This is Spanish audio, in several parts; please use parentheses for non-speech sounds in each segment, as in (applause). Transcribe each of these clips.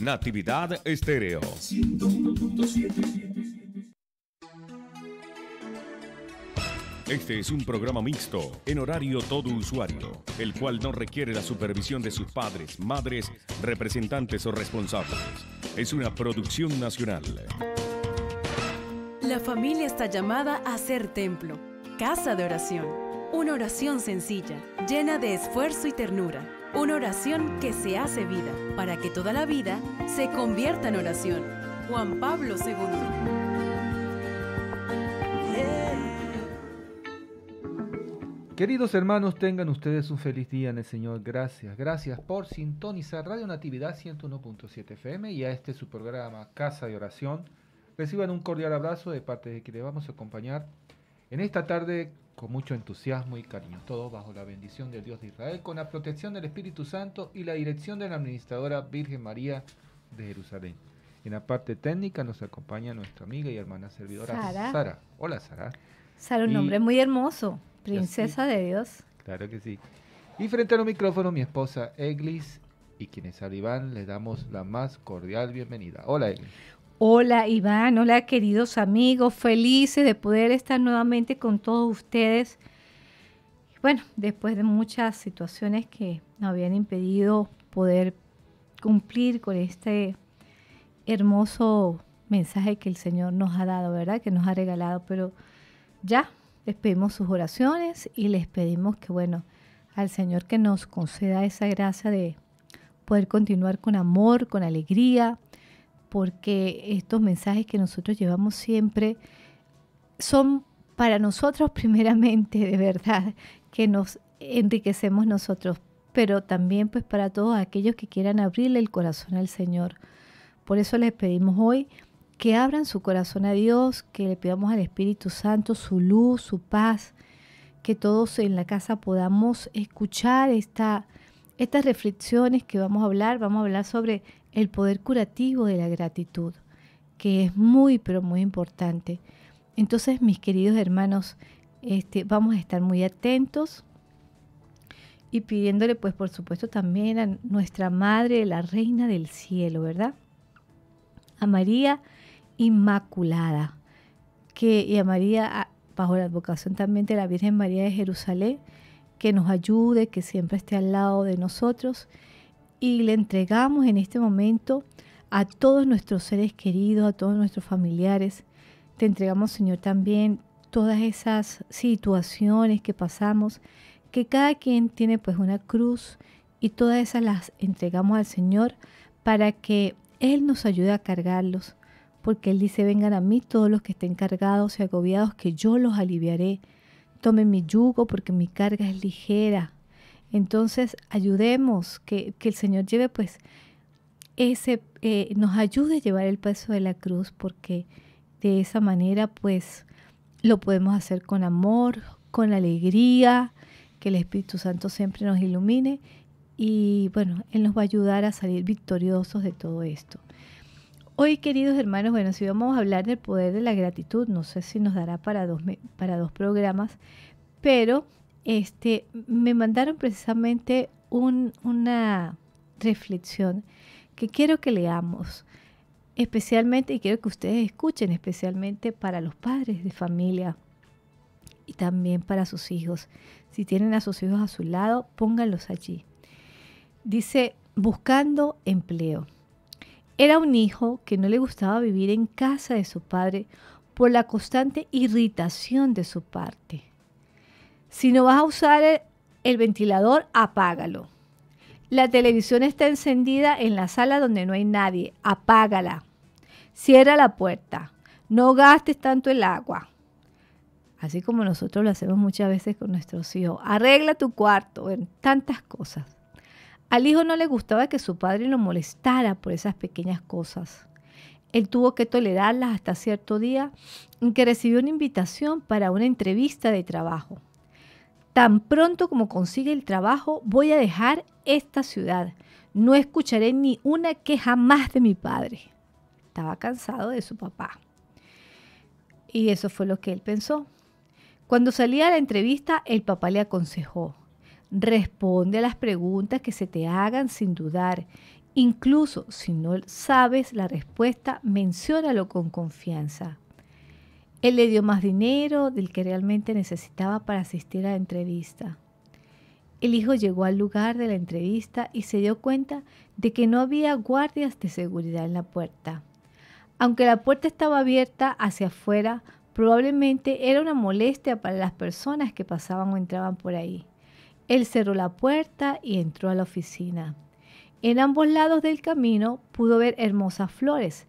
Natividad Estéreo. Este es un programa mixto, en horario todo usuario, el cual no requiere la supervisión de sus padres, madres, representantes o responsables. Es una producción nacional. La familia está llamada a ser templo, casa de oración, una oración sencilla, llena de esfuerzo y ternura una oración que se hace vida, para que toda la vida se convierta en oración. Juan Pablo II. Queridos hermanos, tengan ustedes un feliz día en el Señor. Gracias, gracias por sintonizar Radio Natividad 101.7 FM y a este su programa Casa de Oración. Reciban un cordial abrazo de parte de quienes vamos a acompañar en esta tarde con mucho entusiasmo y cariño, todo bajo la bendición del Dios de Israel, con la protección del Espíritu Santo y la dirección de la administradora Virgen María de Jerusalén. En la parte técnica nos acompaña nuestra amiga y hermana servidora Sara. Hola Sara. Sara, un nombre muy hermoso, princesa de Dios. Claro que sí. Y frente a los micrófonos mi esposa Eglis y quienes arriban les damos la más cordial bienvenida. Hola Eglis. Hola Iván, hola queridos amigos, felices de poder estar nuevamente con todos ustedes. Bueno, después de muchas situaciones que nos habían impedido poder cumplir con este hermoso mensaje que el Señor nos ha dado, ¿verdad? Que nos ha regalado, pero ya les pedimos sus oraciones y les pedimos que, bueno, al Señor que nos conceda esa gracia de poder continuar con amor, con alegría, porque estos mensajes que nosotros llevamos siempre son para nosotros (laughs) primeramente, de verdad, que nos enriquecemos nosotros, pero también pues para todos aquellos que quieran abrirle el corazón al Señor. Por eso les pedimos hoy que abran su corazón a Dios, que le pidamos al Espíritu Santo su luz, su paz, que todos en la casa podamos escuchar esta, estas reflexiones que vamos a hablar. Vamos a hablar sobre el poder curativo de la gratitud, que es muy, pero muy importante. Entonces, mis queridos hermanos, este, vamos a estar muy atentos y pidiéndole, pues, por supuesto, también a nuestra Madre, la Reina del Cielo, ¿verdad? A María Inmaculada, que, y a María, bajo la advocación también de la Virgen María de Jerusalén, que nos ayude, que siempre esté al lado de nosotros y le entregamos en este momento a todos nuestros seres queridos, a todos nuestros familiares. Te entregamos, Señor, también todas esas situaciones que pasamos, que cada quien tiene pues una cruz y todas esas las entregamos al Señor para que Él nos ayude a cargarlos, porque Él dice, vengan a mí todos los que estén cargados y agobiados, que yo los aliviaré. Tomen mi yugo porque mi carga es ligera entonces, ayudemos, que, el Señor lleve pues ese, eh, nos ayude a llevar el peso de la cruz, porque de esa manera pues lo podemos hacer con amor, con alegría, que el Espíritu Santo siempre nos ilumine y bueno, Él nos va a ayudar a salir victoriosos de todo esto. Hoy, queridos hermanos, bueno, si vamos a hablar del poder de la gratitud, no sé si nos dará para dos, para dos programas, pero este, me mandaron precisamente una reflexión que quiero que leamos, especialmente, y quiero que ustedes escuchen, especialmente para los padres de familia y también para sus hijos. Si tienen a sus hijos a su lado, pónganlos allí. Dice, buscando empleo. Era un hijo que no le gustaba vivir en casa de su padre por la constante irritación de su parte si no vas a usar el, ventilador, apágalo. La televisión está encendida en la sala donde no hay nadie. Apágala. Cierra la puerta. No gastes tanto el agua. Así como nosotros lo hacemos muchas veces con nuestros hijos. Arregla tu cuarto, en tantas cosas. Al hijo no le gustaba que su padre lo molestara por esas pequeñas cosas. Él tuvo que tolerarlas hasta cierto día en que recibió una invitación para una entrevista de trabajo. Tan pronto como consiga el trabajo, voy a dejar esta ciudad. No escucharé ni una queja más de mi padre. Estaba cansado de su papá. Y eso fue lo que él pensó. Cuando salía a la entrevista, el papá le aconsejó, responde a las preguntas que se te hagan sin dudar. Incluso si no sabes la respuesta, menciónalo con confianza. Él le dio más dinero del que realmente necesitaba para asistir a la entrevista. El hijo llegó al lugar de la entrevista y se dio cuenta de que no había guardias de seguridad en la puerta. Aunque la puerta estaba abierta hacia afuera, probablemente era una molestia para las personas que pasaban o entraban por ahí. Él cerró la puerta y entró a la oficina. En ambos lados del camino pudo ver hermosas flores,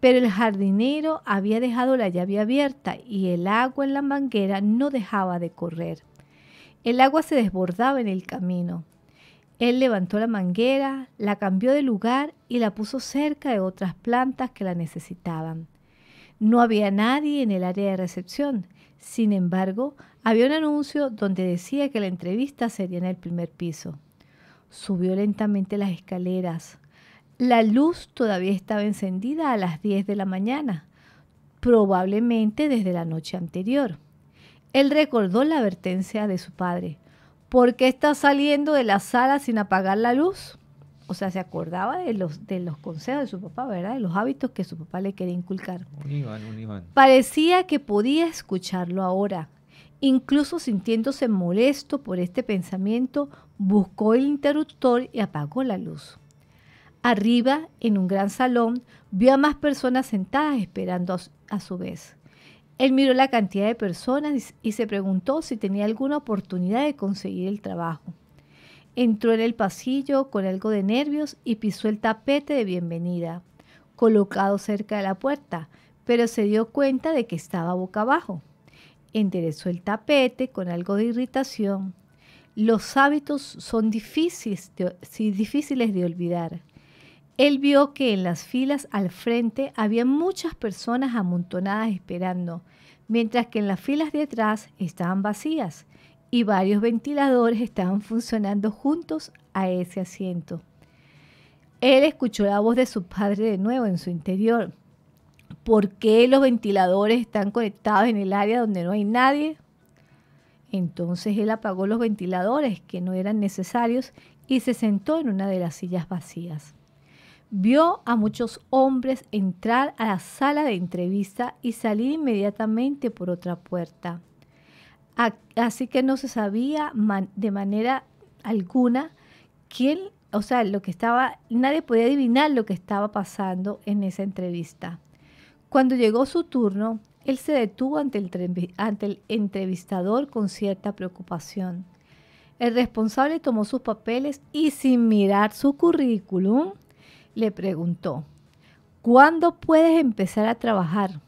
pero el jardinero había dejado la llave abierta y el agua en la manguera no dejaba de correr. El agua se desbordaba en el camino. Él levantó la manguera, la cambió de lugar y la puso cerca de otras plantas que la necesitaban. No había nadie en el área de recepción. Sin embargo, había un anuncio donde decía que la entrevista sería en el primer piso. Subió lentamente las escaleras, la luz todavía estaba encendida a las 10 de la mañana, probablemente desde la noche anterior. Él recordó la advertencia de su padre. ¿Por qué está saliendo de la sala sin apagar la luz? O sea, se acordaba de los, de los consejos de su papá, ¿verdad? De los hábitos que su papá le quería inculcar. Parecía que podía escucharlo ahora. Incluso sintiéndose molesto por este pensamiento, buscó el interruptor y apagó la luz. Arriba, en un gran salón, vio a más personas sentadas esperando a su vez. Él miró la cantidad de personas y se preguntó si tenía alguna oportunidad de conseguir el trabajo. Entró en el pasillo con algo de nervios y pisó el tapete de bienvenida, colocado cerca de la puerta, pero se dio cuenta de que estaba boca abajo. Enderezó el tapete con algo de irritación. Los hábitos son difíciles de, difíciles de olvidar. Él vio que en las filas al frente había muchas personas amontonadas esperando, mientras que en las filas de atrás estaban vacías y varios ventiladores estaban funcionando juntos a ese asiento. Él escuchó la voz de su padre de nuevo en su interior. ¿Por qué los ventiladores están conectados en el área donde no hay nadie? Entonces él apagó los ventiladores que no eran necesarios y se sentó en una de las sillas vacías. Vio a muchos hombres entrar a la sala de entrevista y salir inmediatamente por otra puerta. Así que no se sabía de manera alguna quién, o sea, lo que estaba, nadie podía adivinar lo que estaba pasando en esa entrevista. Cuando llegó su turno, él se detuvo ante el, ante el, entrevistador con cierta preocupación. El responsable tomó sus papeles y sin mirar su currículum, le preguntó, ¿cuándo puedes empezar a trabajar?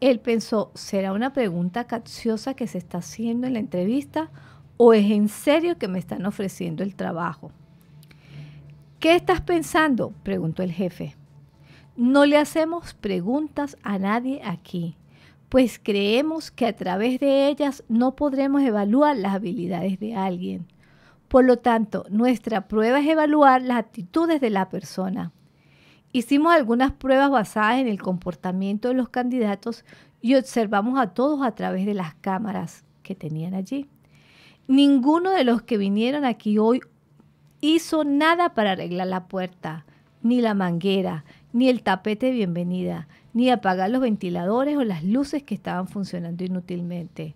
Él pensó, ¿será una pregunta capciosa que se está haciendo en la entrevista o es en serio que me están ofreciendo el trabajo? ¿Qué estás pensando? preguntó el jefe. No le hacemos preguntas a nadie aquí, pues creemos que a través de ellas no podremos evaluar las habilidades de alguien. Por lo tanto, nuestra prueba es evaluar las actitudes de la persona. Hicimos algunas pruebas basadas en el comportamiento de los candidatos y observamos a todos a través de las cámaras que tenían allí. Ninguno de los que vinieron aquí hoy hizo nada para arreglar la puerta, ni la manguera, ni el tapete de bienvenida, ni apagar los ventiladores o las luces que estaban funcionando inútilmente.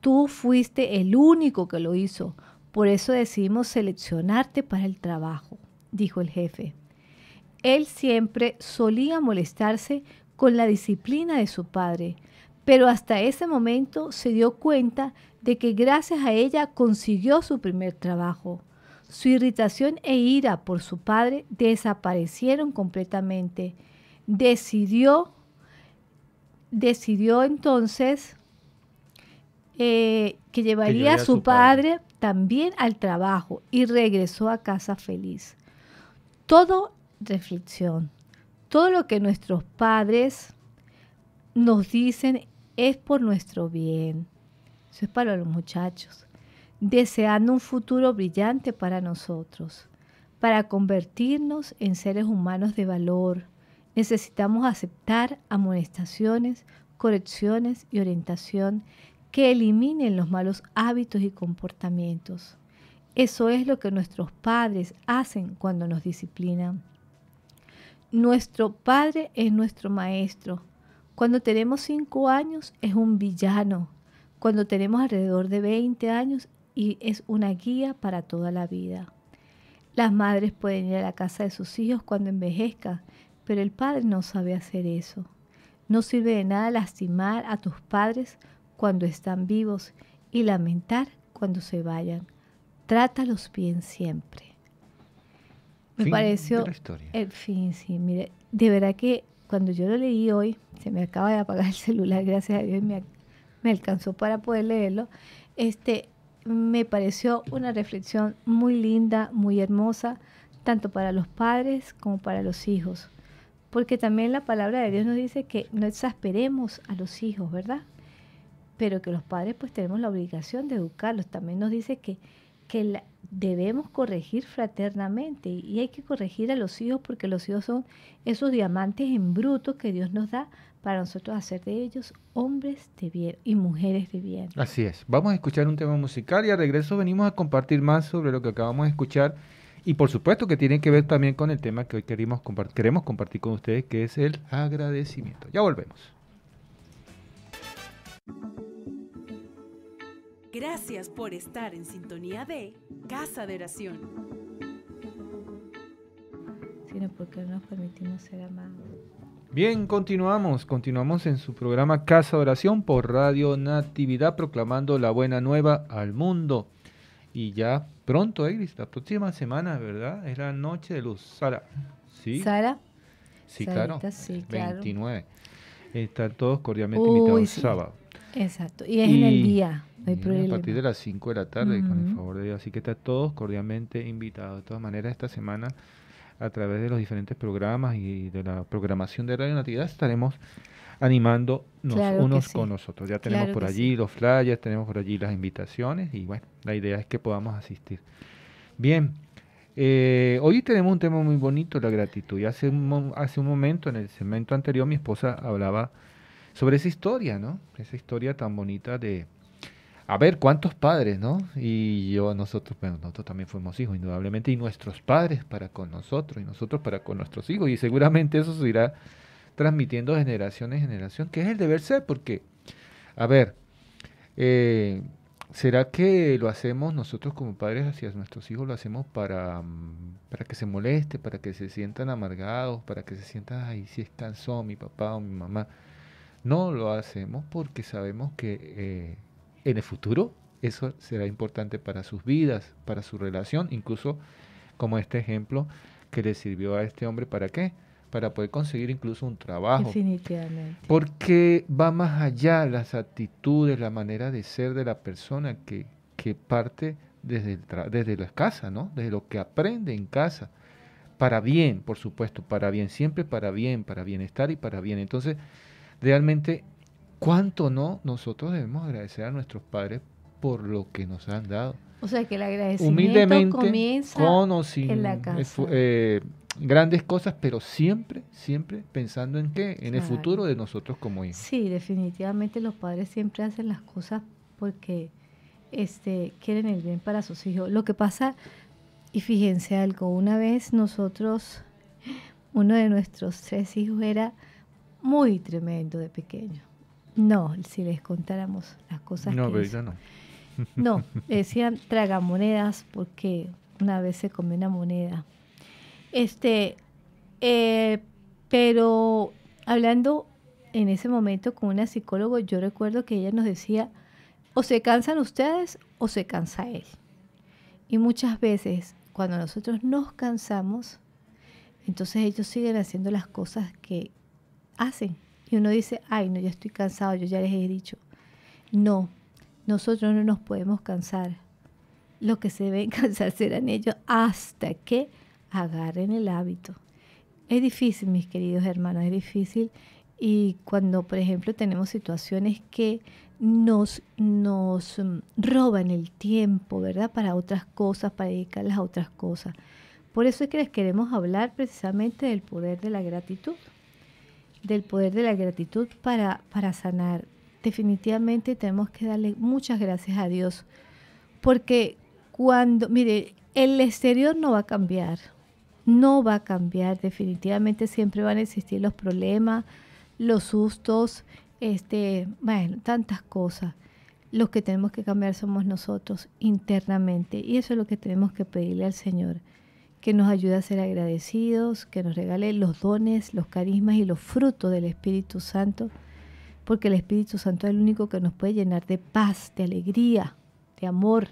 Tú fuiste el único que lo hizo, por eso decidimos seleccionarte para el trabajo, dijo el jefe. Él siempre solía molestarse con la disciplina de su padre, pero hasta ese momento se dio cuenta de que gracias a ella consiguió su primer trabajo. Su irritación e ira por su padre desaparecieron completamente. Decidió, decidió entonces eh, que llevaría, a su, padre también al trabajo y regresó a casa feliz. Todo reflexión, todo lo que nuestros padres nos dicen es por nuestro bien. Eso es para los muchachos, deseando un futuro brillante para nosotros. Para convertirnos en seres humanos de valor, necesitamos aceptar amonestaciones, correcciones y orientación que eliminen los malos hábitos y comportamientos. Eso es lo que nuestros padres hacen cuando nos disciplinan. Nuestro padre es nuestro maestro. Cuando tenemos 5 años es un villano. Cuando tenemos alrededor de 20 años y es una guía para toda la vida. Las madres pueden ir a la casa de sus hijos cuando envejezca, pero el padre no sabe hacer eso. No sirve de nada lastimar a tus padres cuando están vivos y lamentar cuando se vayan. Trátalos bien siempre. Me pareció el fin, sí, mire, de verdad que cuando yo lo leí hoy, se me acaba de apagar el celular, gracias a Dios, me, me alcanzó para poder leerlo. Este, me pareció una reflexión muy linda, muy hermosa, tanto para los padres como para los hijos. Porque también la palabra de Dios nos dice que no exasperemos a los hijos, ¿verdad? pero que los padres pues tenemos la obligación de educarlos. También nos dice que, que debemos corregir fraternamente y hay que corregir a los hijos porque los hijos son esos diamantes en bruto que Dios nos da para nosotros hacer de ellos hombres de bien y mujeres de bien. Así es. Vamos a escuchar un tema musical y al regreso venimos a compartir más sobre lo que acabamos de escuchar y por supuesto que tiene que ver también con el tema que hoy queremos, queremos compartir con ustedes que es el agradecimiento. Ya volvemos. Gracias por estar en sintonía de Casa de Oración. Sino porque nos permitimos ser amados. Bien, continuamos, continuamos en su programa Casa de Oración por Radio Natividad, proclamando la buena nueva al mundo. Y ya pronto, Egris, eh, la próxima semana, ¿verdad? Es la noche de luz. Sara, ¿sí? ¿Sara? Sí, claro. 29. Están todos cordialmente invitados sábado. Exacto, y es en el día. A partir de las 5 de la tarde, con el favor de Dios. Así que está todos cordialmente invitados. De todas maneras, esta semana, a través de los diferentes programas y de la programación de Radio Natividad, estaremos animando unos con nosotros. Ya tenemos por allí los flyers, tenemos por allí las invitaciones y bueno, la idea es que podamos asistir. Bien, eh, hoy tenemos un tema muy bonito, la gratitud. Y hace hace un momento, en el segmento anterior, mi esposa hablaba sobre esa historia, ¿no? Esa historia tan bonita de, a ver, ¿cuántos padres, no? Y yo, nosotros, bueno, nosotros también fuimos hijos, indudablemente, y nuestros padres para con nosotros, y nosotros para con nuestros hijos, y seguramente eso se irá transmitiendo generación en generación, que es el deber ser, porque, a ver, eh, ¿será que lo hacemos nosotros como padres hacia nuestros hijos, lo hacemos para, mm, para que se moleste, para que se sientan amargados, para que se sientan, ay, si es cansón mi papá o mi mamá? No lo hacemos porque sabemos que eh, en el futuro eso será importante para sus vidas, para su relación, incluso como este ejemplo que le sirvió a este hombre para qué? Para poder conseguir incluso un trabajo. Definitivamente. Porque va más allá las actitudes, la manera de ser de la persona que, parte desde, desde la casa, ¿no? Desde lo que aprende en casa. Para bien, por supuesto, para bien, siempre para bien, para bienestar y para bien. Entonces, realmente cuánto no nosotros debemos agradecer a nuestros padres por lo que nos han dado. O sea que el agradecimiento comienza con o sin, en la casa. Eh, grandes cosas, pero siempre, siempre pensando en qué, en el futuro de nosotros como hijos. Sí, definitivamente los padres siempre hacen las cosas porque este, quieren el bien para sus hijos. Lo que pasa, y fíjense algo, una vez nosotros, uno de nuestros tres hijos era muy tremendo de pequeño. No, si les contáramos las cosas no, que pero no. (laughs) No, (laughs) decían tragamonedas porque una vez se comió una moneda. Este, eh, pero hablando en ese momento con una psicóloga, yo recuerdo que ella nos decía, o se cansan ustedes o se cansa él. Y muchas veces cuando nosotros nos cansamos, entonces ellos siguen haciendo las cosas que hacen. Ah, y uno dice, ay, no, ya estoy cansado, yo ya les he dicho. No, nosotros no nos podemos cansar. Lo que se deben (laughs) cansar serán ellos hasta que agarren el hábito. Es difícil, mis queridos hermanos, es difícil. Y cuando, por ejemplo, tenemos situaciones que nos, nos mm, roban el tiempo, ¿verdad? Para otras cosas, para dedicarlas a otras cosas. Por eso es que les queremos hablar precisamente del poder de la gratitud del poder de la gratitud para, para sanar. Definitivamente tenemos que darle muchas gracias a Dios, porque cuando, mire, el exterior no va a cambiar, no va a cambiar, definitivamente siempre van a existir los problemas, los sustos, este, bueno, tantas cosas. Los que tenemos que cambiar somos nosotros internamente y eso es lo que tenemos que pedirle al Señor que nos ayude a ser agradecidos, que nos regale los dones, los carismas y los frutos del Espíritu Santo, porque el Espíritu Santo es el único que nos puede llenar de paz, de alegría, de amor.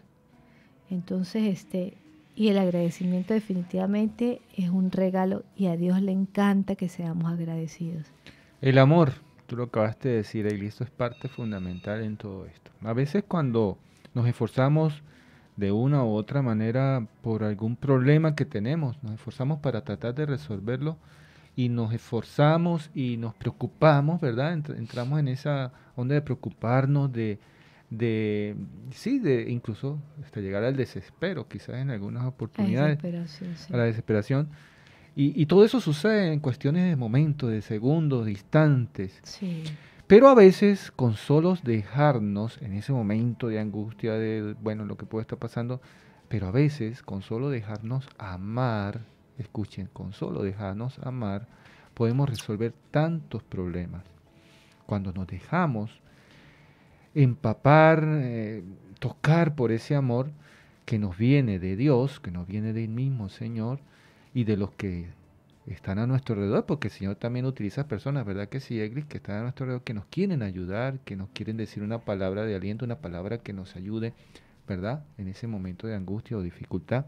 Entonces, este, y el agradecimiento definitivamente es un regalo y a Dios le encanta que seamos agradecidos. El amor, tú lo acabaste de decir, y esto es parte fundamental en todo esto. A veces cuando nos esforzamos de una u otra manera por algún problema que tenemos. Nos esforzamos para tratar de resolverlo y nos esforzamos y nos preocupamos, ¿verdad? entramos en esa onda de preocuparnos, de, de sí, de incluso hasta llegar al desespero, quizás en algunas oportunidades, a la desesperación. Y, todo eso sucede en cuestiones de momentos, de segundos, de instantes. Sí. Pero a veces con solos dejarnos en ese momento de angustia, de, bueno, lo que puede estar pasando, pero a veces con solo dejarnos amar, escuchen, con solo dejarnos amar, podemos resolver tantos problemas. Cuando nos dejamos empapar, eh, tocar por ese amor que nos viene de Dios, que nos viene del mismo Señor y de los que están a nuestro alrededor, porque el Señor también utiliza personas, ¿verdad? Que sí, Eglis, que están a nuestro alrededor, que nos quieren ayudar, que nos quieren decir una palabra de aliento, una palabra que nos ayude, ¿verdad? En ese momento de angustia o dificultad.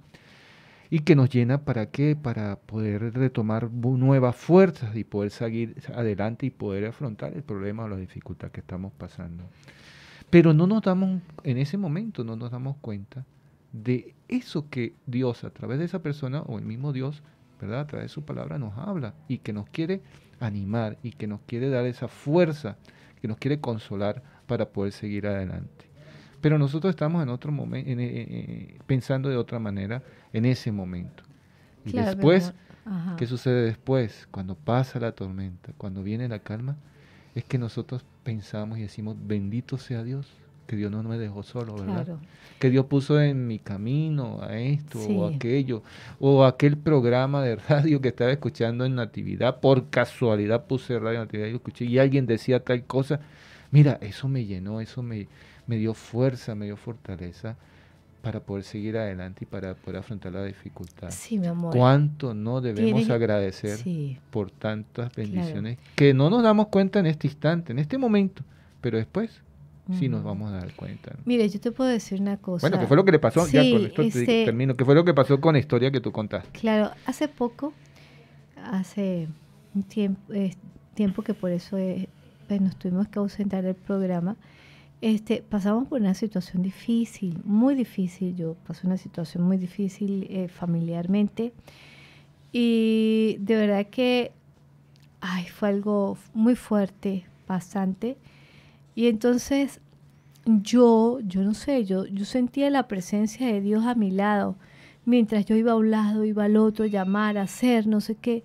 Y que nos llena para qué? Para poder retomar nuevas fuerzas y poder seguir adelante y poder afrontar el problema o la dificultad que estamos pasando. Pero no nos damos, en ese momento no nos damos cuenta de eso que Dios a través de esa persona o el mismo Dios a través de su palabra nos habla y que nos quiere animar y que nos quiere dar esa fuerza, que nos quiere consolar para poder seguir adelante. Pero nosotros estamos en otro momento, eh, eh, eh, pensando de otra manera en ese momento. Y después, ¿qué sucede después? Cuando pasa la tormenta, cuando viene la calma, es que nosotros pensamos y decimos, bendito sea Dios, que Dios no me dejó solo, ¿verdad? Que Dios puso en mi camino a esto o aquello, o aquel programa de radio que estaba escuchando en Natividad, por casualidad puse radio en Natividad y lo escuché, y alguien decía tal cosa, mira, eso me llenó, eso me, me dio fuerza, me dio fortaleza para poder seguir adelante y para poder afrontar la dificultad. Sí, mi amor. ¿Cuánto no debemos agradecer por tantas bendiciones que no nos damos cuenta en este instante, en este momento, pero después sí nos mm. vamos a dar cuenta. Mire, yo te puedo decir una cosa. Bueno, ¿qué fue lo que le pasó? ya con esto este termino. que fue lo que pasó con la historia que tú contaste? Claro, hace poco, hace un tiempo, eh, tiempo que por eso eh, pues, nos tuvimos que ausentar del programa, este, pasamos por una situación difícil, muy difícil. Yo pasé una situación muy difícil eh, familiarmente y de verdad que ay, fue algo muy fuerte, bastante. Y entonces yo, yo no sé, yo, yo sentía la presencia de Dios a mi lado. Mientras yo iba a un lado, iba al otro, llamar, hacer, no sé qué,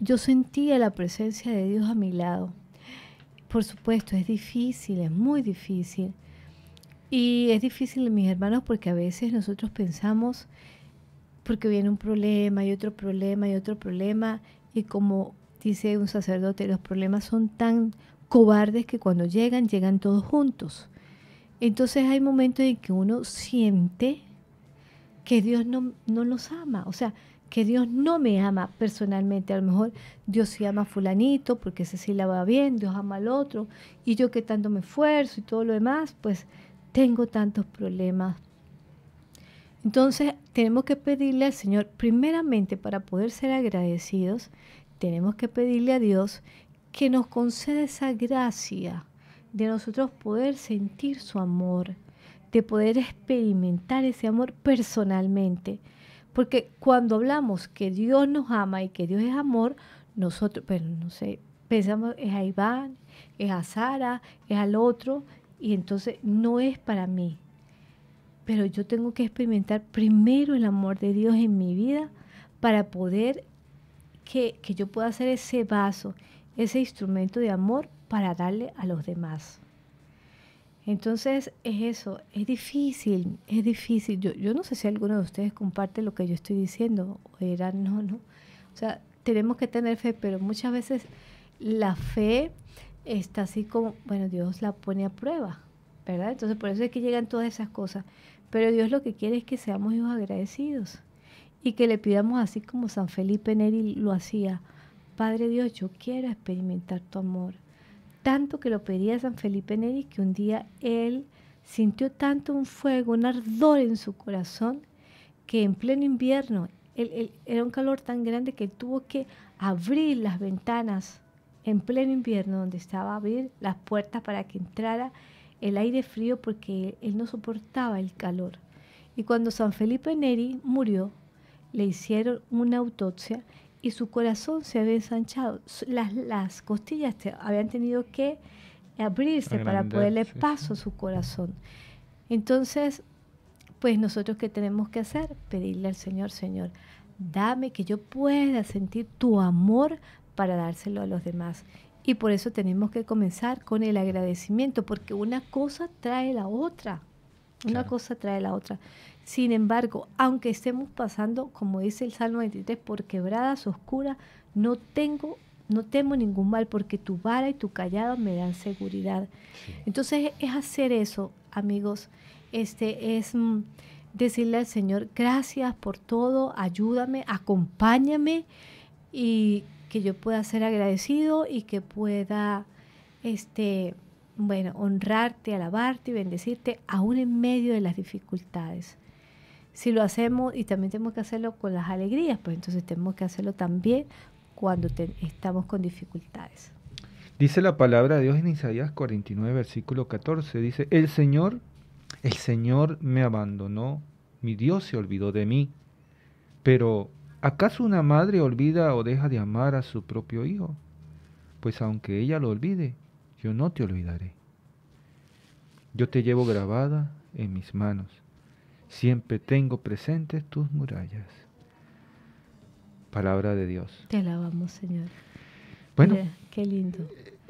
yo sentía la presencia de Dios a mi lado. Por supuesto, es difícil, es muy difícil. Y es difícil, mis hermanos, porque a veces nosotros pensamos, porque viene un problema y otro problema y otro problema, y como dice un sacerdote, los problemas son tan cobardes que cuando llegan, llegan todos juntos. Entonces hay momentos en que uno siente que Dios no, no ama, o sea, que Dios no me ama personalmente. A lo mejor Dios se ama a fulanito porque ese sí la va bien, Dios ama al otro, y yo que tanto me esfuerzo y todo lo demás, pues tengo tantos problemas. Entonces tenemos que pedirle al Señor, primeramente para poder ser agradecidos, tenemos que pedirle a Dios que nos concede esa gracia de nosotros poder sentir su amor, de poder experimentar ese amor personalmente. Porque cuando hablamos que Dios nos ama y que Dios es amor, nosotros, pero pues, no sé, pensamos es a Iván, es a Sara, es al otro, y entonces no es para mí. Pero yo tengo que experimentar primero el amor de Dios en mi vida para poder que, yo pueda hacer ese vaso ese instrumento de amor para darle a los demás. Entonces es eso, es difícil, es difícil. Yo, no sé si alguno de ustedes comparte lo que yo estoy diciendo, o era no, no. O sea, tenemos que tener fe, pero muchas veces la fe está así como, bueno, Dios la pone a prueba, ¿verdad? Entonces por eso es que llegan todas esas cosas. Pero Dios lo que quiere es que seamos hijos agradecidos y que le pidamos así como San Felipe Neri lo hacía, Padre Dios, yo quiero experimentar tu amor. Tanto que lo pedía San Felipe Neri que un día él sintió tanto un fuego, un ardor en su corazón, que en pleno invierno era un calor tan grande que tuvo que abrir las ventanas en pleno invierno donde estaba, abrir las puertas para que entrara el aire frío porque él no soportaba el calor. Y cuando San Felipe Neri murió, le hicieron una autopsia y su corazón se había ensanchado. Las, costillas habían tenido que abrirse para poderle paso a su corazón. Entonces, pues nosotros qué tenemos que hacer? Pedirle al Señor, Señor, dame que yo pueda sentir tu amor para dárselo a los demás. Y por eso tenemos que comenzar con el agradecimiento, porque una cosa trae la otra. Una cosa trae la otra. Sin embargo, aunque estemos pasando, como dice el Salmo 23, por quebradas oscuras, no tengo, no temo ningún mal, porque tu vara y tu callado me dan seguridad. Entonces es hacer eso, amigos. Este es mm, decirle al Señor, gracias por todo, ayúdame, acompáñame y que yo pueda ser agradecido y que pueda este bueno, honrarte, alabarte y bendecirte aún en medio de las dificultades si lo hacemos y también tenemos que hacerlo con las alegrías, pues entonces tenemos que hacerlo también cuando estamos con dificultades. Dice la palabra de Dios en Isaías 49, versículo 14, dice, el Señor, el Señor me abandonó, mi Dios se olvidó de mí, pero ¿acaso una madre olvida o deja de amar a su propio hijo? Pues aunque ella lo olvide, yo no te olvidaré. Yo te llevo grabada en mis manos Siempre tengo presentes tus murallas. Palabra de Dios. Te alabamos, Señor. Bueno. qué lindo.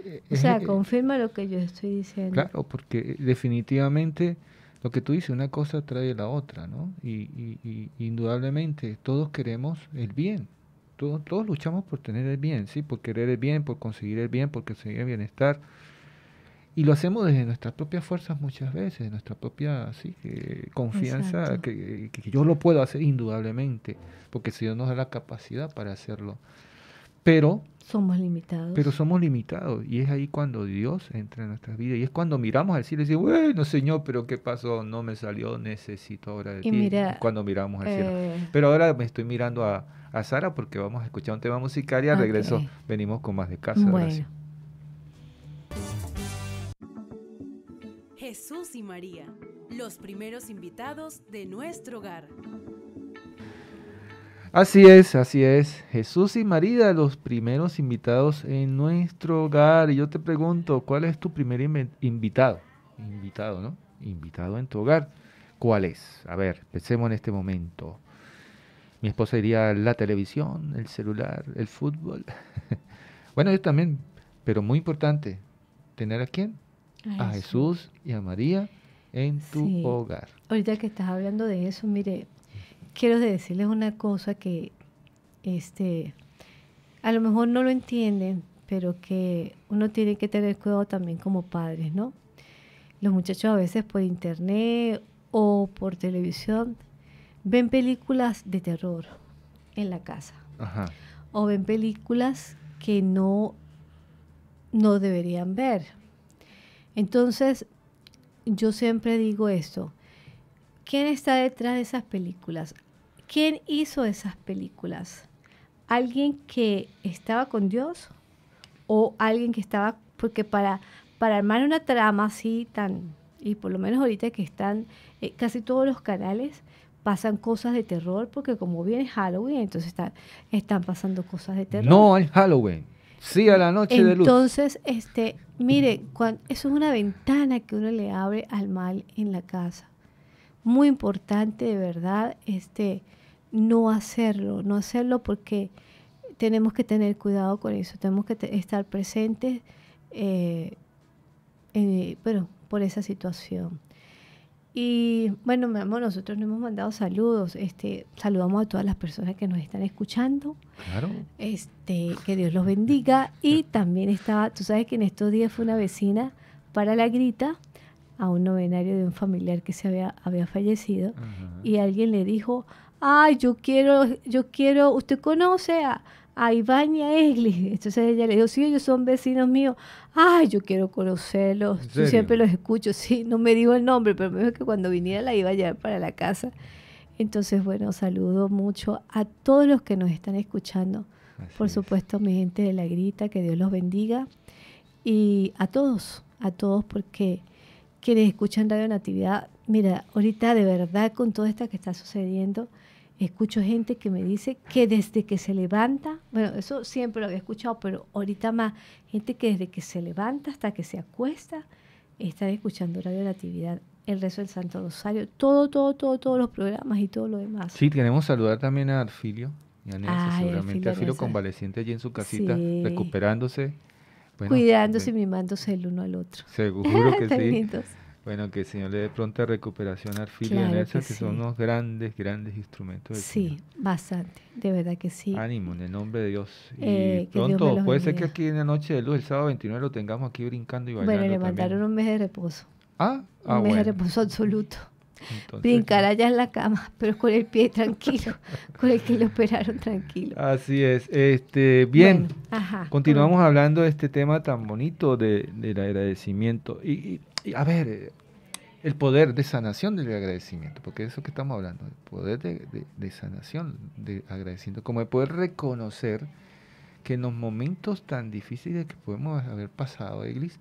Eh, eh, o sea, confirma lo que yo estoy diciendo. Claro, porque definitivamente lo que tú dices, una cosa trae la otra, ¿no? Y, indudablemente todos queremos el bien. Todos, todos luchamos por tener el bien, ¿sí? Por querer el bien, por conseguir el bien, por conseguir el bienestar. Y lo hacemos desde nuestras propias fuerzas muchas veces, de nuestra propia confianza, que, yo lo puedo hacer indudablemente, porque el Señor nos da la capacidad para hacerlo. Pero somos limitados. Pero somos limitados. Y es ahí cuando Dios entra en nuestras vidas. Y es cuando miramos al cielo y decimos, bueno, Señor, pero ¿qué pasó? No me salió, necesito ahora de ti. cuando miramos al cielo. Eh, pero ahora me estoy mirando a, Sara porque vamos a escuchar un tema musical y al regreso venimos con más de casa. Gracias. Jesús y María, los primeros invitados de nuestro hogar. Así es, así es. Jesús y María, los primeros invitados en nuestro hogar. Y yo te pregunto, ¿cuál es tu primer invitado? Invitado, ¿no? Invitado en tu hogar. ¿Cuál es? A ver, pensemos en este momento. Mi esposa diría la televisión, el celular, el fútbol. (laughs) bueno, yo también, pero muy importante, tener a quién? a, Jesús y a María en tu hogar. Ahorita que estás hablando de eso, mire, quiero decirles una cosa que este a lo mejor no lo entienden, pero que uno tiene que tener cuidado también como padres, ¿no? Los muchachos a veces por internet o por televisión ven películas de terror en la casa. O ven películas que no, no deberían ver. Entonces, yo siempre digo esto. ¿Quién está detrás de esas películas? ¿Quién hizo esas películas? ¿Alguien que estaba con Dios? ¿O alguien que estaba... Porque para, para armar una trama así tan... Y por lo menos ahorita que están eh, casi todos los canales, pasan cosas de terror, porque como viene Halloween, entonces están, están pasando cosas de terror. No hay Halloween. Sí, a la noche Entonces, de luz. Entonces, este, mire, eso es una ventana que uno le abre al mal en la casa. Muy importante, de verdad, este, no hacerlo, no hacerlo porque tenemos que tener cuidado con eso, tenemos que estar presentes, eh, eh por esa situación. Y bueno, nosotros nos hemos mandado saludos. Este, saludamos a todas las personas que nos están escuchando. Claro. Este, que Dios los bendiga. Y también estaba, tú sabes que en estos días fue una vecina para la grita a un novenario de un familiar que se había, había fallecido. Y alguien le dijo, ay, yo quiero, yo quiero, usted conoce a a Ibaña Egli. Entonces ella le dijo, sí, ellos son vecinos míos. Ay, yo quiero conocerlos. Yo siempre los escucho. (laughs) Sí, no me digo el nombre, pero me dijo que cuando viniera la iba a llevar para la casa. Entonces, bueno, saludo mucho a todos los que nos están escuchando. Por supuesto, mi gente de La Grita, que Dios los bendiga. Y a todos, a todos, porque quienes escuchan Radio Natividad, mira, ahorita de verdad con todo esto que está sucediendo, Escucho gente que me dice que desde que se levanta, bueno, eso siempre lo había escuchado, pero ahorita más, gente que desde que se levanta hasta que se acuesta, está escuchando Radio la Actividad, el rezo del Santo Rosario, todo, todo, todo, todos los programas y todo lo demás. Sí, queremos saludar también a Arfilio y a seguramente Arfilio, convaleciente allí en su casita, recuperándose. Cuidándose y mimándose el uno al otro. Seguro que (laughs) sí. Bueno, que el Señor le dé pronta recuperación a Arfil y Nelson, que, son unos grandes, grandes instrumentos. sí, bastante, de verdad que sí. Ánimo, en el nombre de Dios. y eh, pronto, puede ser que aquí en la noche de luz, el sábado 29, lo tengamos aquí brincando y bailando. Bueno, le mandaron un mes de reposo. Ah, Un ah, mes de reposo absoluto. Brincar allá en la cama, pero con el pie tranquilo, (laughs) con el que le operaron tranquilo. Así es. Este, bien, continuamos hablando de este tema tan bonito del agradecimiento. y a ver, eh, el poder de sanación del agradecimiento, porque es eso que estamos hablando, el poder de, sanación de agradecimiento, como el poder reconocer que en los momentos tan difíciles que podemos haber pasado, Eglis,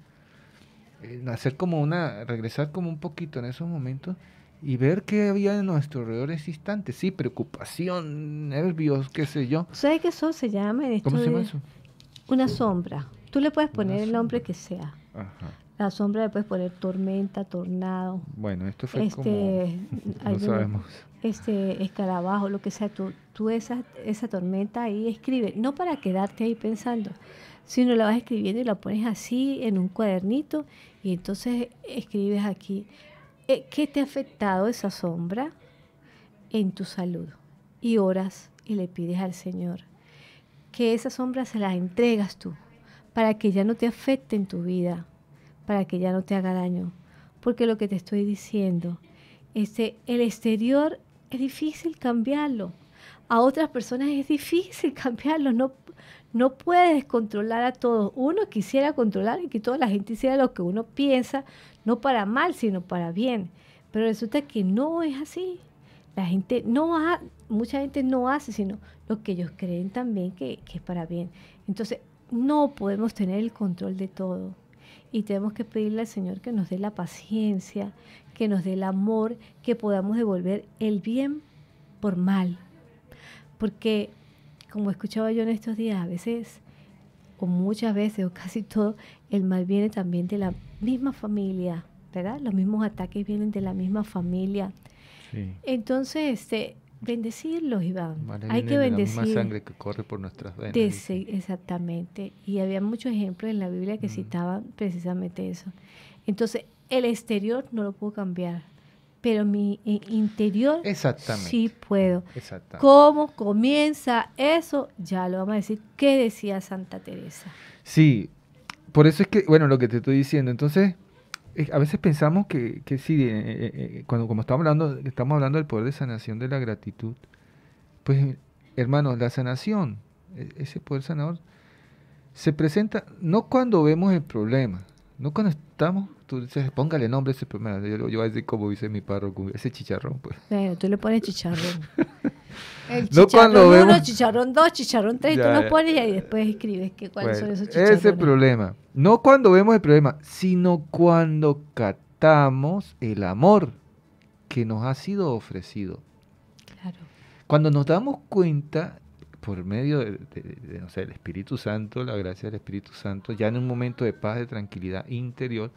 hacer eh, como una, regresar como un poquito en esos momentos y ver qué había en nuestro alrededor ese instante. Sí, preocupación, nervios, qué sé yo. ¿Sabes qué eso se llama? ¿Cómo se llama eso? Una sombra. Tú le puedes poner el nombre que sea. Ajá. La sombra le puedes poner tormenta, tornado. Bueno, esto fue este, no sabemos. Este, escarabajo, lo que sea. Tú, tú esa, esa tormenta ahí escribe, no para quedarte ahí pensando, sino la vas escribiendo y la pones así en un cuadernito y entonces escribes aquí. Eh, ¿Qué te ha afectado esa sombra en tu salud? Y oras y le pides al Señor que esa sombra se la entregas tú para que ya no te afecte en tu vida para que ya no te haga daño. Porque lo que te estoy diciendo, este, el exterior es difícil cambiarlo. A otras personas es difícil (laughs) cambiarlo. No, no puedes controlar a todos. Uno quisiera controlar y que toda la gente hiciera lo que uno piensa, no para mal, sino para bien. Pero resulta que no es así. La gente no ha, mucha gente no hace, sino lo que ellos creen también que, que es para bien. Entonces, no podemos tener el control de todo y tenemos que pedirle al Señor que nos dé la paciencia, que nos dé el amor, que podamos devolver el bien por mal. Porque, como escuchaba yo en estos días, a veces, o muchas veces, o casi todo, el mal viene también de la misma familia, ¿verdad? Los mismos ataques vienen de la misma familia. Entonces, este, Bendecirlos, Iván. Hay que bendecir. La sangre que corre por nuestras venas. exactamente. Y había muchos ejemplos en la Biblia que citaban precisamente eso. Entonces, el exterior no lo puedo cambiar, pero mi eh, interior sí puedo. Exactamente. ¿Cómo comienza eso? Ya lo vamos a decir. ¿Qué decía Santa Teresa? Sí, por eso es que, bueno, lo que te estoy diciendo, entonces a veces pensamos que, que sí, eh, eh, eh, cuando como estamos hablando, estamos hablando del poder de sanación de la gratitud, pues hermanos, la sanación, e, ese poder sanador, se presenta no cuando vemos el problema, no cuando estamos, tú dices, póngale nombre a ese problema, yo, voy a decir como dice mi párroco, ese chicharrón. Pues. tú le pones chicharrón. (laughs) El no cuando uno, vemos... chicharrón dos, chicharrón Y tú nos pones y después escribes que cuáles son esos chicharrones. Ese problema. No cuando vemos el problema, sino cuando captamos el amor que nos ha sido ofrecido. Claro. Cuando nos damos cuenta por medio de, no sé, el Espíritu Santo, la gracia del Espíritu Santo, ya en un momento de paz, de tranquilidad interior,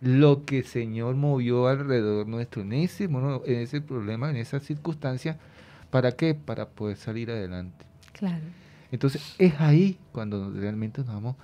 lo que el Señor movió alrededor nuestro en ese, en ese problema, en esa circunstancia, ¿Para qué? Para poder salir adelante. Claro. Entonces es ahí cuando realmente nos vamos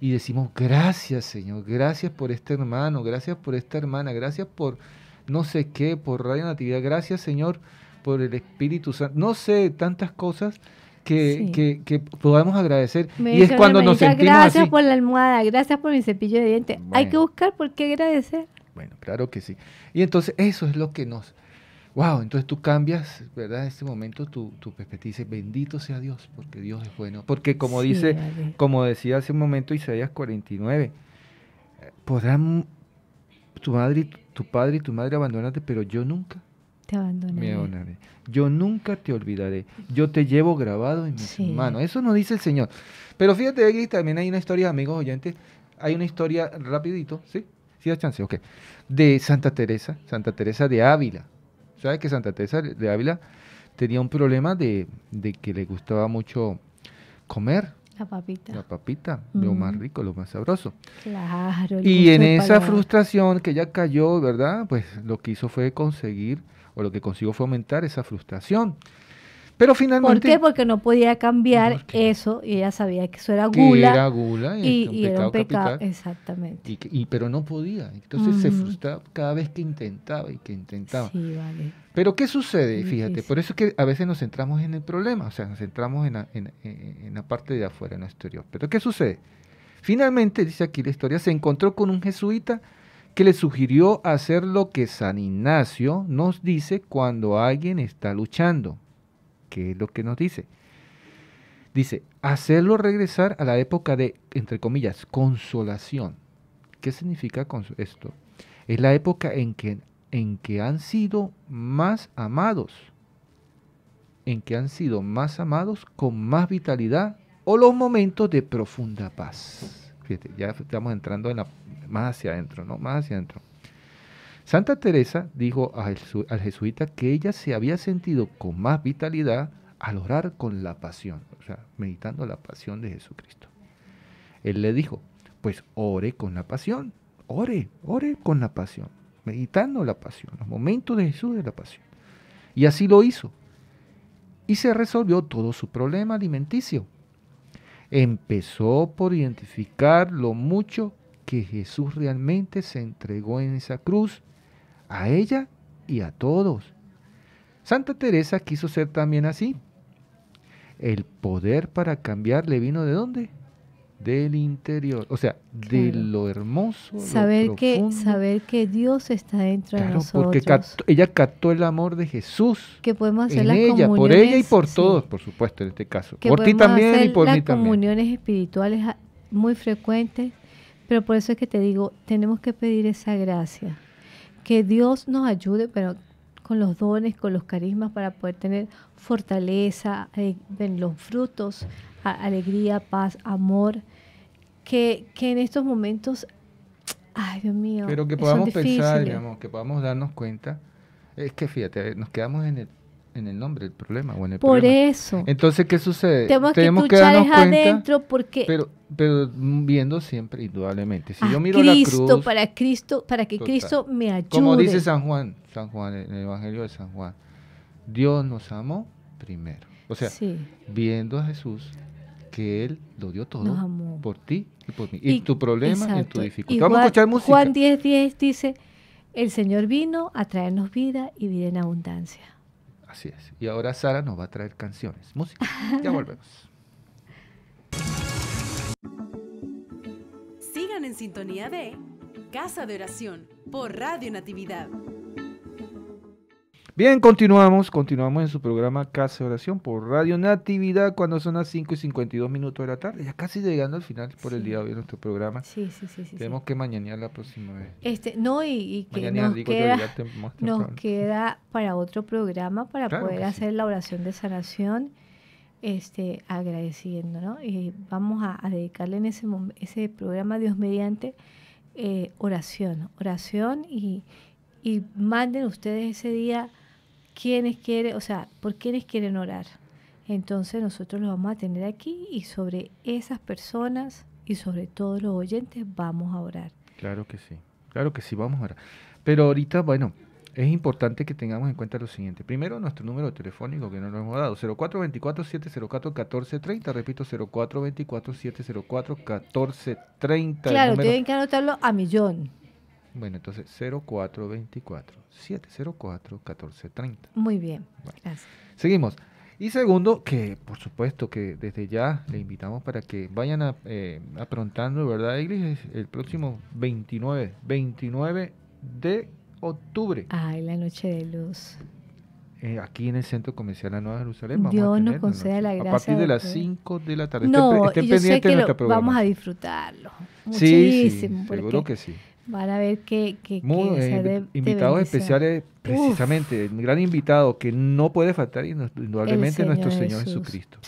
y decimos, gracias Señor, gracias por este hermano, gracias por esta hermana, gracias por no sé qué, por Radio Natividad, gracias Señor por el Espíritu Santo, no sé, tantas cosas. Que, podamos agradecer. y es cuando nos Gracias por la almohada, gracias por mi cepillo de dientes. Hay que buscar por qué agradecer. Bueno, claro que sí. Y entonces eso es lo que nos Wow, entonces tú cambias, ¿verdad? En este momento tu, tu perspectiva dice, bendito sea Dios, porque Dios es bueno. Porque como dice, como decía hace un momento Isaías 49, podrán tu madre, tu padre y tu madre abandonarte, pero yo nunca te abandonaré. Me abandonaré. Yo nunca te olvidaré. Yo te llevo grabado en mis manos. Eso nos dice el Señor. Pero fíjate aquí también hay una historia, amigos oyentes, hay una historia rapidito, ¿sí? Sí, da chance, ok. De Santa Teresa, Santa Teresa de Ávila. ¿Sabes que Santa Teresa de Ávila tenía un problema de, que le gustaba mucho comer? La papita. La papita, lo más rico, lo más sabroso. Claro. Y en esa frustración que ella cayó, ¿verdad? Pues lo que hizo fue conseguir, o lo que consiguió fue aumentar esa frustración finalmente... ¿Por qué? Porque no podía cambiar eso y ella sabía que eso era gula. gula y, era un pecado, exactamente. Y, pero no podía, entonces se mm. frustraba cada vez que intentaba y que intentaba. Pero ¿qué sucede? Fíjate, por eso es que a veces nos centramos en el problema, o sea, nos centramos en la, eh, parte de afuera, en exterior. Pero ¿qué sucede? Finalmente, dice aquí la historia, se encontró con un jesuita que le sugirió hacer lo que San Ignacio nos dice cuando alguien está luchando. ¿Qué es lo que nos dice. Dice, hacerlo regresar a la época de, entre comillas, consolación. ¿Qué significa esto? Es la época en que, en que han sido más amados, en que han sido más amados con más vitalidad o los momentos de profunda paz. Fíjate, ya estamos entrando en la, más hacia adentro, ¿no? Más hacia adentro. Santa Teresa dijo al, jesuita que ella se había sentido con más vitalidad al orar con la pasión, o sea, meditando la pasión de Jesucristo. Él le dijo, pues ore con la pasión, ore, ore con la pasión, meditando la pasión, los momentos de Jesús de la pasión. Y así lo hizo. Y se resolvió todo su problema alimenticio. Empezó por identificar lo mucho que Jesús realmente se entregó en esa cruz a ella y a todos. Santa Teresa quiso ser también así. El poder para cambiar le vino de dónde? Del interior, o sea, de lo hermoso. Saber, lo que, saber que Dios está dentro de nosotros. Porque ella captó el amor de Jesús. Que podemos hacer las ella, comuniones, por ella y por todos, por supuesto, en este caso. por ti también y por mí también. comuniones espirituales ah, muy frecuentes, pero por eso es que te digo, tenemos que pedir esa gracia que Dios nos ayude, pero con los dones, con los carismas para poder tener fortaleza, eh, en los frutos, alegría, paz, amor, que, en estos momentos, ay Dios mío, pero que podamos pensar, digamos, que podamos darnos cuenta, es que fíjate, nos quedamos en el en el nombre del problema o en el Por eso. Entonces, ¿qué sucede? Tenemos, que, quedarnos adentro porque... Pero, pero viendo siempre, indudablemente. Si ah, yo miro Cristo, la cruz... Para Cristo, para que Cristo me ayude. Como dice San Juan, San Juan, en el Evangelio de San Juan, Dios nos amó primero. O sea, viendo a Jesús, que Él lo dio todo por ti y por mí. Y, tu problema y tu dificultad. Vamos a escuchar música. Juan 10, 10 dice, el Señor vino a traernos vida y vida en abundancia. Así Y ahora Sara nos va a traer canciones, música. Ya (laughs) volvemos. Sigan en sintonía de Casa de Oración por Radio Natividad. Bien, continuamos, continuamos en su programa Casa Oración por Radio Natividad cuando son las 5 y 52 minutos de la tarde, ya casi llegando al final por el día de hoy nuestro programa. Sí, sí, sí. sí Tenemos que mañana la próxima vez. Este, no, y, que nos, queda, queda para otro programa para poder hacer la oración de sanación este, agradeciendo, ¿no? Y vamos a, dedicarle en ese, ese programa Dios mediante eh, oración, oración y, y manden ustedes ese día quienes quieren, o sea, por quienes quieren orar. Entonces nosotros los vamos a tener aquí y sobre esas personas y sobre todos los oyentes vamos a orar. Claro que sí, claro que sí, vamos a orar. Pero ahorita, bueno, es importante que tengamos en cuenta lo siguiente. Primero, nuestro número telefónico que no lo hemos dado, 0424-704-1430, repito, 0424-704-1430. Claro, tienen que anotarlo a millón. Bueno, entonces 0424 704 1430. Muy bien. Gracias. Seguimos. Y segundo, que por supuesto que desde ya le invitamos para que vayan a, eh, aprontando, ¿verdad, Iglesia? El próximo 29, 29 de octubre. Ay, la noche de luz. Eh, aquí en el Centro Comercial de Nueva Jerusalén. Vamos Dios nos conceda la gracia. A partir de las 5 de la tarde. No, estén, pendientes de nuestra Vamos a disfrutarlo. Muchísimo. sí seguro que sí. Van a ver que... invitados especiales, precisamente, un gran invitado que no puede faltar, indudablemente, nuestro Señor Jesucristo.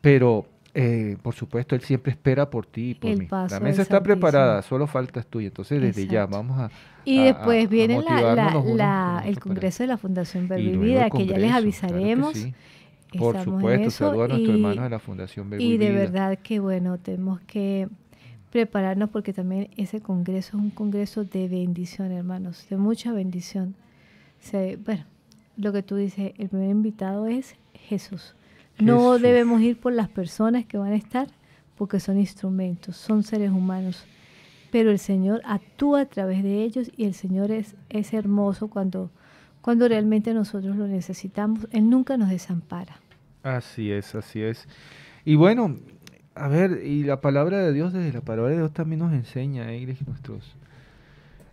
Pero, eh, por supuesto, Él siempre espera por ti y por mí. La mesa está preparada, solo faltas tú. Y entonces, desde ya, vamos a, y después viene el Congreso de la Fundación Pervivida, que ya les avisaremos. Por supuesto, saludos a nuestros hermanos de la Fundación Pervivida. Y de verdad que, bueno, tenemos que prepararnos porque también ese congreso es un congreso de bendición, hermanos, de mucha bendición. bueno, lo que tú dices, el primer invitado es Jesús. No debemos ir por las personas que van a estar porque son instrumentos, son seres humanos. Pero el Señor actúa a través de ellos y el Señor es, es hermoso cuando, cuando realmente nosotros lo necesitamos. Él nunca nos desampara. Así es, así es. Y bueno, a ver, y la palabra de Dios, desde la palabra de Dios también nos enseña, ¿eh? nuestros.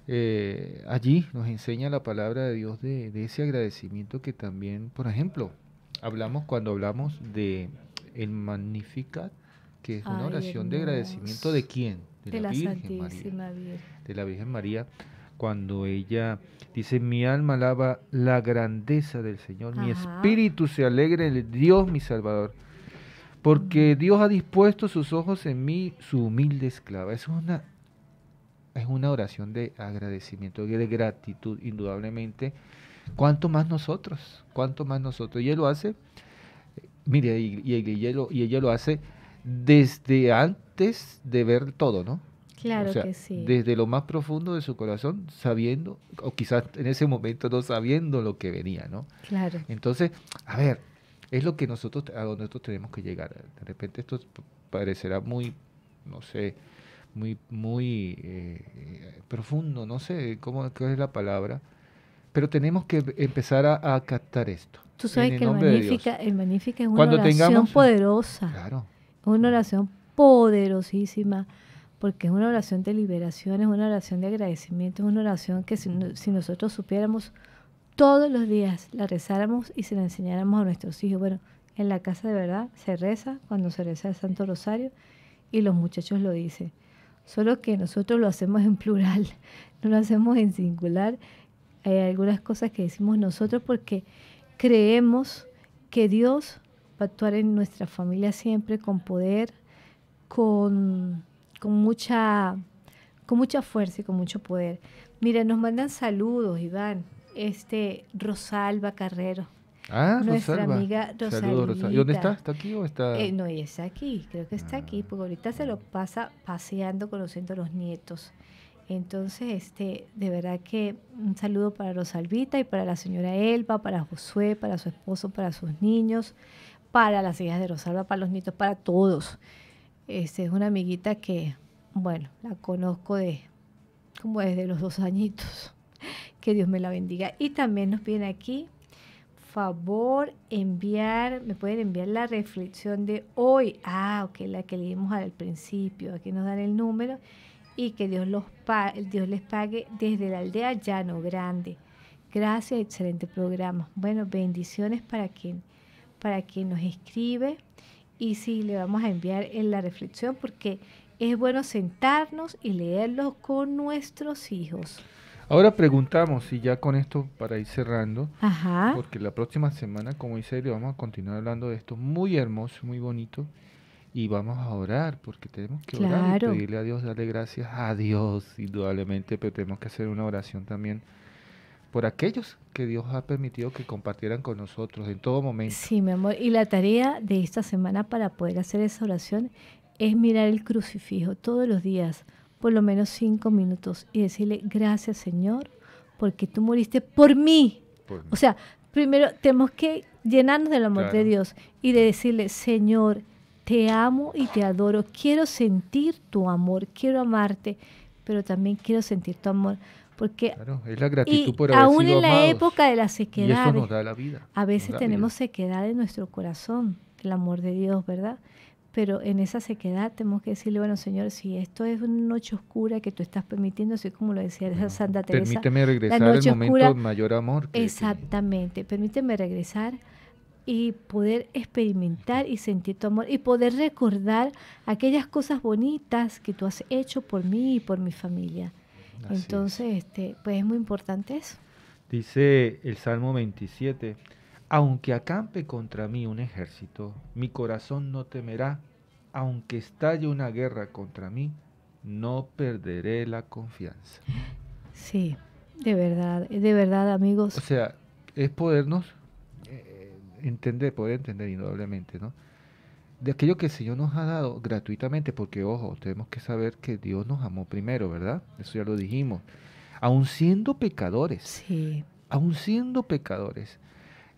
Eh, allí nos enseña la palabra de Dios de, ese agradecimiento que también, por ejemplo, hablamos cuando hablamos de el Magnificat, que es una oración de agradecimiento de quién? De, la, Virgen María. De la Virgen María, cuando ella dice, mi alma alaba la grandeza del Señor, mi espíritu se alegra en el Dios mi Salvador porque Dios ha dispuesto sus ojos en mí, su humilde esclava. Es una, es una oración de agradecimiento, y de gratitud, indudablemente. ¿Cuánto más nosotros? ¿Cuánto más nosotros? Y Él lo hace, mire, y, ella, lo, y ella lo hace desde antes de ver todo, ¿no? Claro que sí. Desde lo más profundo de su corazón, sabiendo, o quizás en ese momento no sabiendo lo que venía, ¿no? Claro. Entonces, a ver, es lo que nosotros, a donde nosotros tenemos que llegar. De repente esto parecerá muy, no sé, muy, muy eh, profundo, no sé cómo es la palabra, pero tenemos que em-, empezar a, captar esto. Tú sabes que el magnífica, es una oración poderosa. Una oración poderosísima, porque es una oración de liberación, es una oración de agradecimiento, es una oración que si nosotros supiéramos todos los días la rezáramos y se la enseñáramos a nuestros hijos. Bueno, en la casa de verdad se reza cuando se reza el Santo Rosario y los muchachos lo dicen. Solo que nosotros lo hacemos en plural, (laughs) no lo hacemos en singular. Hay algunas cosas que decimos nosotros porque creemos que Dios va a actuar en nuestra familia siempre con poder, con, con mucha, con mucha fuerza y con mucho poder. Mira, nos mandan saludos, Iván este, Rosalba Carrero. Ah, Nuestra amiga Rosalba. ¿Y dónde está? ¿Está aquí o está...? Eh, no, ella está aquí, creo que está ah. aquí, porque ahorita se lo pasa paseando, conociendo a los nietos. Entonces, este, de verdad que un saludo para Rosalvita y para la señora Elba, para Josué, para su esposo, para sus niños, para las hijas de Rosalba, para los nietos, para todos. Este, es una amiguita que, bueno, la conozco de como desde los dos añitos. Que Dios me la bendiga. Y también nos piden aquí, favor, enviar, me pueden enviar la reflexión de hoy. Ah, ok, la que leímos al principio. Aquí nos dan el número. Y que Dios, los Dios les pague desde la aldea Llano Grande. Gracias, excelente programa. Bueno, bendiciones para quien, para quien nos escribe. Y sí, le vamos a enviar en la reflexión porque es bueno sentarnos y leerlos con nuestros hijos. Ahora preguntamos, y ya con esto para ir cerrando, porque la próxima semana, como dice le vamos a continuar hablando de esto muy hermoso, muy bonito, y vamos a orar, porque tenemos que orar pedirle a Dios, darle gracias a Dios, indudablemente, pero tenemos que hacer una oración también por aquellos que Dios ha permitido que compartieran con nosotros en todo momento. Sí, mi amor, y la tarea de esta semana para poder hacer esa oración es mirar el crucifijo todos los días por lo menos cinco minutos y decirle gracias Señor porque tú moriste por mí. O sea, primero tenemos que llenarnos del amor de Dios y de decirle Señor, te amo y te adoro, quiero sentir tu amor, quiero amarte, pero también quiero sentir tu amor. Porque es la gratitud aún en la época de la sequedad, a veces tenemos sequedad en nuestro corazón, el amor de Dios, ¿verdad? pero en esa sequedad tenemos que decirle, bueno, Señor, si esto es una noche oscura que tú estás permitiendo, así como lo decía Santa Teresa. Permíteme regresar al momento mayor amor. exactamente, permíteme regresar y poder experimentar y sentir tu amor y poder recordar aquellas cosas bonitas que tú has hecho por mí y por mi familia. Entonces, este, pues es muy importante eso. Dice el Salmo 27, aunque acampe contra mí un ejército, mi corazón no temerá. Aunque estalle una guerra contra mí, no perderé la confianza. Sí, de verdad, de verdad, amigos. O sea, es podernos eh, entender, poder entender indudablemente, ¿no? De aquello que el Señor nos ha dado gratuitamente, porque ojo, tenemos que saber que Dios nos amó primero, ¿verdad? Eso ya lo dijimos. Aun siendo pecadores. Sí. Aun siendo pecadores.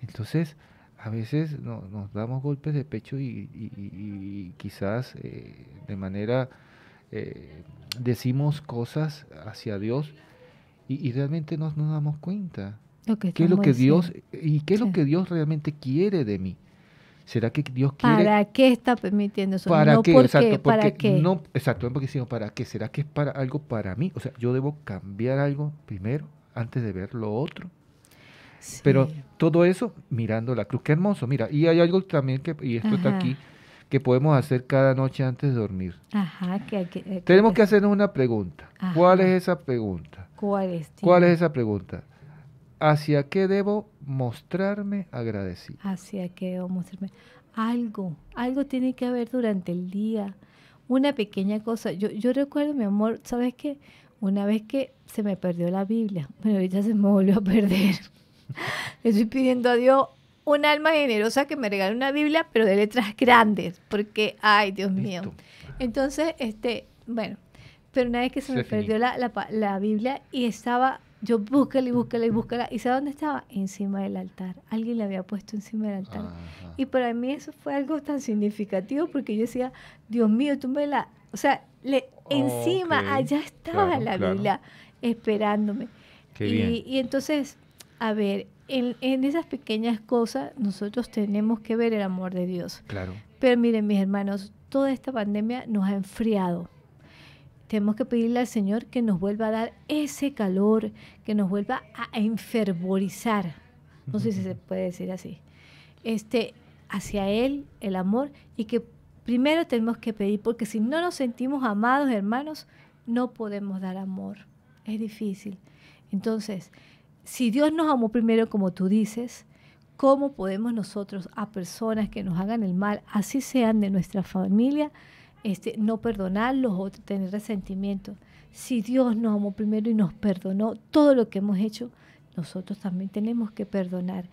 Entonces, a veces nos damos golpes de pecho y, quizás eh, de manera eh, decimos cosas hacia Dios y, realmente no nos damos cuenta. ¿Qué es lo que Dios y qué es lo que Dios realmente quiere de mí? ¿Será que Dios quiere? ¿Para qué está permitiendo eso? ¿Para no qué? ¿para qué? No, exacto, ¿para qué? ¿Será que es para algo para mí? O sea, yo debo cambiar algo primero antes de ver lo otro. Pero todo eso mirando la cruz, qué hermoso. Mira, y hay algo también que, y esto está aquí, que podemos hacer cada noche antes de dormir. Tenemos que hacernos una pregunta. ¿Cuál es esa pregunta? ¿Cuál es? ¿Cuál es esa pregunta? ¿Hacia qué debo mostrarme agradecido? ¿Hacia qué debo mostrarme? Algo, algo tiene que haber durante el día. Una pequeña cosa. Yo, yo recuerdo, mi amor, ¿sabes qué? Una vez que se me perdió la Biblia, pero ahorita se me volvió a perder. Le (laughs) estoy pidiendo a Dios un alma generosa que me regale una Biblia, pero de letras grandes, porque, ay, Dios mío. Entonces, este, bueno, pero una vez que se, me perdió la, la, Biblia y estaba, yo búscala y búscala y búscala, ¿y dónde estaba? Encima del altar. Alguien la había puesto encima del altar. Y para mí eso fue algo tan significativo, porque yo decía, Dios mío, tú me la, o sea, le, encima, allá estaba la Biblia esperándome. y, y entonces a ver, en, esas pequeñas cosas nosotros tenemos que ver el amor de Dios. Claro. Pero miren, mis hermanos, toda esta pandemia nos ha enfriado. Tenemos que pedirle al Señor que nos vuelva a dar ese calor, que nos vuelva a enfervorizar. No sé si se puede decir así. Este, hacia Él, el amor, y que primero tenemos que pedir, porque si no nos sentimos amados, hermanos, no podemos dar amor. Es difícil. Entonces, si Dios nos amó primero, como tú dices, ¿cómo podemos nosotros a personas que nos hagan el mal, así sean de nuestra familia, este, no perdonarlos otros, tener resentimiento? Si Dios nos amó primero y nos perdonó todo lo que hemos hecho, nosotros también tenemos que perdonar.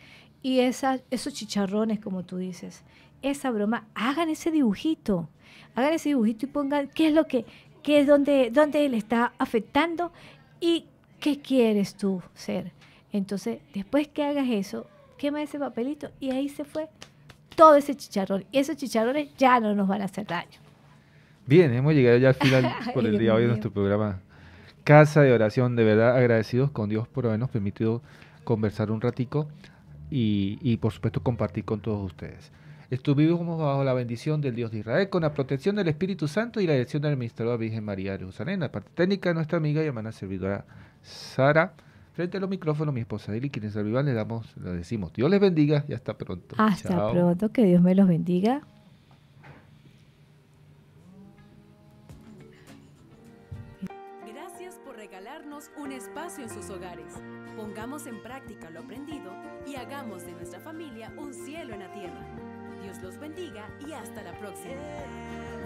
Y esos chicharrones, como tú dices, esa broma, hagan ese dibujito, hagan ese dibujito y pongan qué es lo que, qué es donde, donde le está afectando y ¿Qué quieres tú ser? Entonces, después que hagas eso, quema ese papelito y ahí se fue todo ese chicharrón. Y esos chicharrones ya no nos van a hacer daño. Bien, hemos llegado ya al final (laughs) por el día de hoy de nuestro programa Casa de Oración. De verdad, agradecidos con Dios por habernos permitido conversar un ratico y, por supuesto compartir con todos ustedes. Estuvimos bajo la bendición del Dios de Israel, con la protección del Espíritu Santo y la dirección del Ministerio de la Virgen María de Jerusalén, la parte técnica de nuestra amiga y hermana servidora Sara. Frente a los micrófonos, mi esposa Eli, quienes saludan, le damos, le decimos, Dios les bendiga y hasta pronto. Hasta pronto, que Dios me los bendiga. Gracias por regalarnos un espacio en sus hogares. Pongamos en práctica lo aprendido y hagamos de nuestra familia un cielo en la tierra. Dios los bendiga y hasta la próxima.